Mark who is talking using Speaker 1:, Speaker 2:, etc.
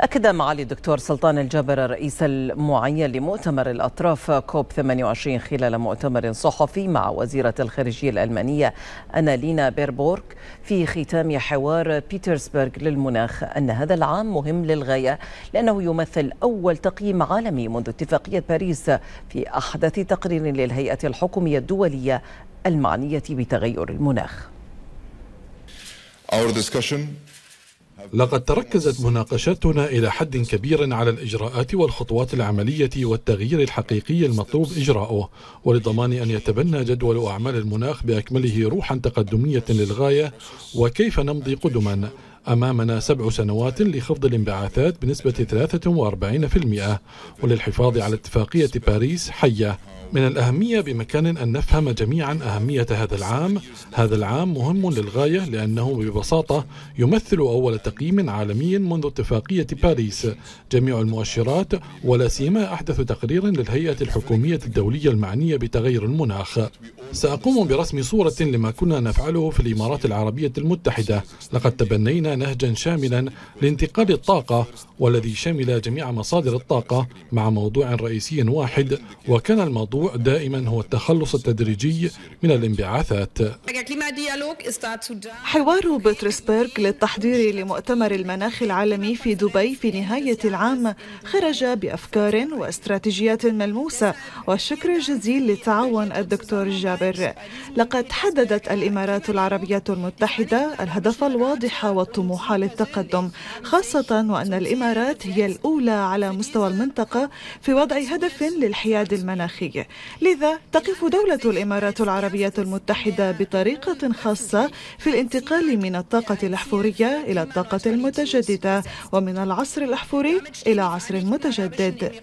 Speaker 1: أكد معالي الدكتور سلطان الجابر الرئيس المعين لمؤتمر الأطراف كوب 28 خلال مؤتمر صحفي مع وزيرة الخارجية الألمانية أنالينا بيربورك في ختام حوار بيترسبرغ للمناخ أن هذا العام مهم للغاية لأنه يمثل أول تقييم عالمي منذ اتفاقية باريس في أحدث تقرير للهيئة الحكومية الدولية المعنية بتغير المناخ.
Speaker 2: Our discussion لقد تركزت مناقشتنا إلى حد كبير على الإجراءات والخطوات العملية والتغيير الحقيقي المطلوب إجراؤه ولضمان أن يتبنى جدول أعمال المناخ بأكمله روحا تقدمية للغاية وكيف نمضي قدما أمامنا سبع سنوات لخفض الانبعاثات بنسبة 43% وللحفاظ على اتفاقية باريس حية من الأهمية بمكان أن نفهم جميعا أهمية هذا العام هذا العام مهم للغاية لأنه ببساطة يمثل أول تقييم عالمي منذ اتفاقية باريس جميع المؤشرات ولا سيما أحدث تقرير للهيئة الحكومية الدولية المعنية بتغير المناخ سأقوم برسم صورة لما كنا نفعله في الإمارات العربية المتحدة لقد تبنينا نهجا شاملا لانتقال الطاقة والذي شمل جميع مصادر الطاقة مع موضوع رئيسي واحد وكان الموضوع دائما هو التخلص التدريجي من الانبعاثات
Speaker 3: حوار بطرسبرغ للتحضير لمؤتمر المناخ العالمي في دبي في نهاية العام خرج بأفكار واستراتيجيات ملموسة والشكر الجزيل للتعاون الدكتور جاب المعابر لقد حددت الإمارات العربية المتحدة الهدف الواضح والطموح للتقدم خاصة وأن الإمارات هي الأولى على مستوى المنطقة في وضع هدف للحياد المناخي لذا تقف دولة الإمارات العربية المتحدة بطريقة خاصة في الانتقال من الطاقة الأحفورية إلى الطاقة المتجددة ومن العصر الأحفوري إلى عصر متجدد